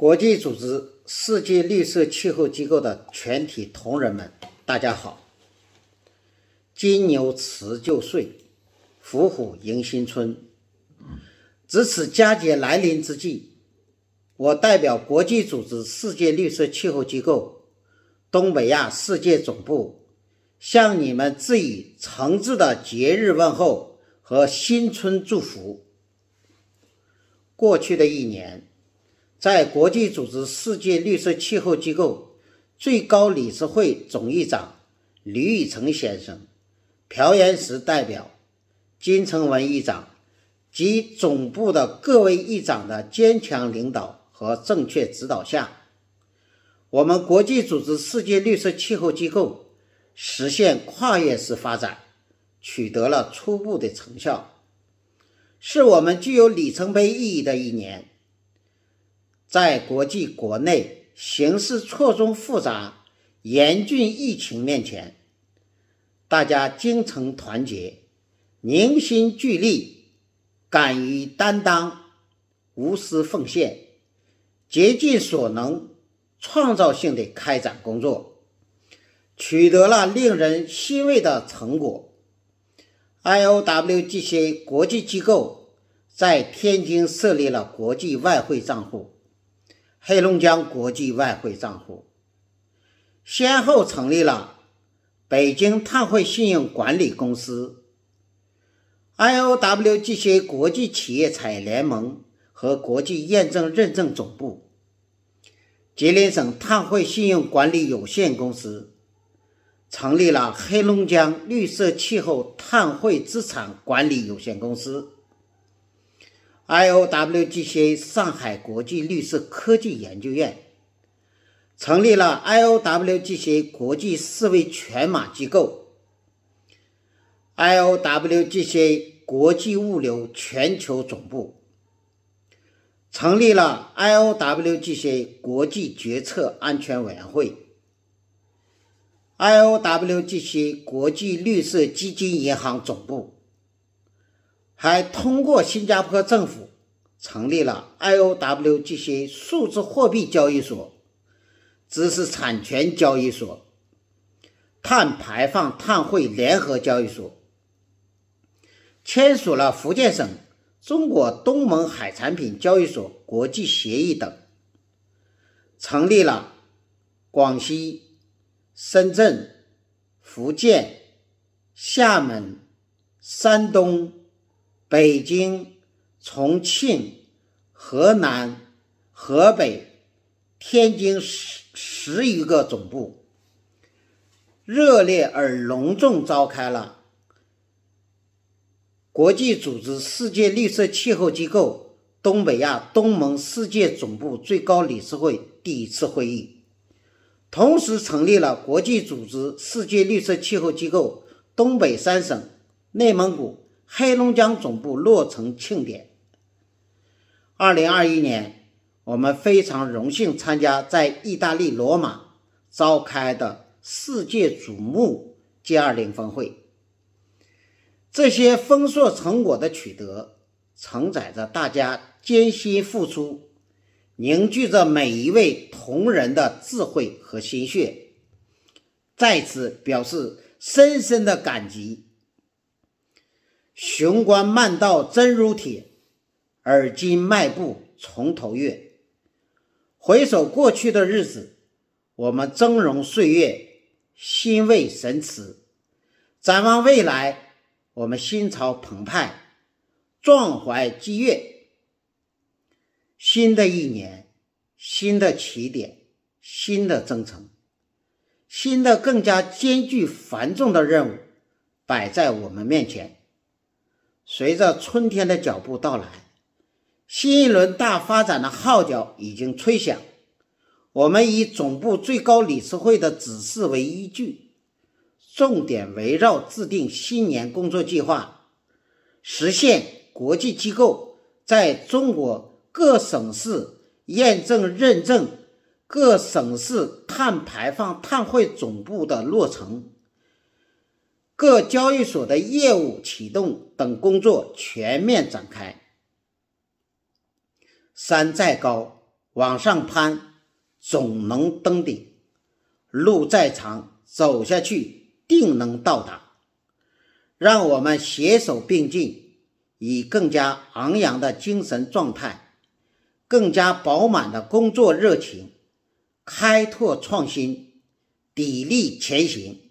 国际组织世界绿色气候机构的全体同仁们，大家好！金牛辞旧岁，伏虎迎新春。值此佳节来临之际，我代表国际组织世界绿色气候机构东北亚世界总部，向你们致以诚挚的节日问候和新春祝福。过去的一年，在国际组织世界绿色气候机构最高理事会总议长吕以成先生、朴延石代表、金成文议长及总部的各位议长的坚强领导和正确指导下，我们国际组织世界绿色气候机构实现跨越式发展，取得了初步的成效，是我们具有里程碑意义的一年。在国际国内形势错综复杂、严峻疫情面前，大家精诚团结、凝心聚力、敢于担当、无私奉献、竭尽所能、创造性的开展工作，取得了令人欣慰的成果。IOWGC 国际机构在天津设立了国际外汇账户。黑龙江国际外汇账户，先后成立了北京碳汇信用管理公司、IOWG C 国际企业产业联盟和国际验证认证总部。吉林省碳汇信用管理有限公司成立了黑龙江绿色气候碳汇资产管理有限公司。IOWGCA 上海国际绿色科技研究院成立了 IOWGCA 国际四位全码机构，IOWGCA 国际物流全球总部成立了 IOWGCA 国际决策安全委员会，IOWGCA 国际绿色基金银行总部。还通过新加坡政府成立了 IOW 这些数字货币交易所、知识产权交易所、碳排放碳汇联合交易所，签署了福建省中国东盟海产品交易所国际协议等，成立了广西、深圳、福建、厦门、山东。北京、重庆、河南、河北、天津十十余个总部，热烈而隆重召开了国际组织世界绿色气候机构东北亚东盟世界总部最高理事会第一次会议，同时成立了国际组织世界绿色气候机构东北三省内蒙古。黑龙江总部落成庆典。二零二一年，我们非常荣幸参加在意大利罗马召开的世界瞩目 G 二零峰会。这些丰硕成果的取得，承载着大家艰辛付出，凝聚着每一位同仁的智慧和心血，在此表示深深的感激。雄关漫道真如铁，而今迈步从头越。回首过去的日子，我们峥嵘岁月，心慰神驰；展望未来，我们心潮澎湃，壮怀激越。新的一年，新的起点，新的征程，新的更加艰巨繁重的任务摆在我们面前。随着春天的脚步到来，新一轮大发展的号角已经吹响。我们以总部最高理事会的指示为依据，重点围绕制定新年工作计划，实现国际机构在中国各省市验证认证、各省市碳排放碳汇总部的落成。各交易所的业务启动等工作全面展开。山再高，往上攀，总能登顶；路再长，走下去，定能到达。让我们携手并进，以更加昂扬的精神状态，更加饱满的工作热情，开拓创新，砥砺前行。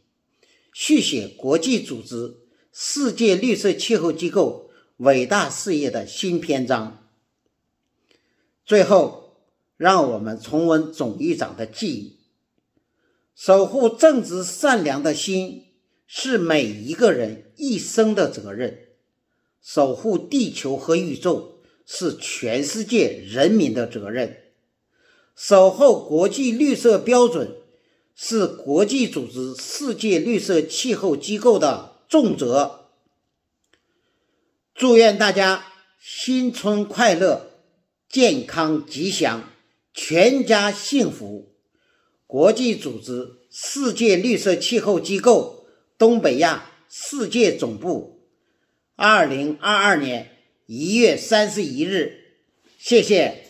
续写国际组织、世界绿色气候机构伟大事业的新篇章。最后，让我们重温总议长的记忆：守护正直善良的心是每一个人一生的责任；守护地球和宇宙是全世界人民的责任；守候国际绿色标准。是国际组织世界绿色气候机构的重责。祝愿大家新春快乐，健康吉祥，全家幸福。国际组织世界绿色气候机构东北亚世界总部，二零二二年一月三十一日，谢谢。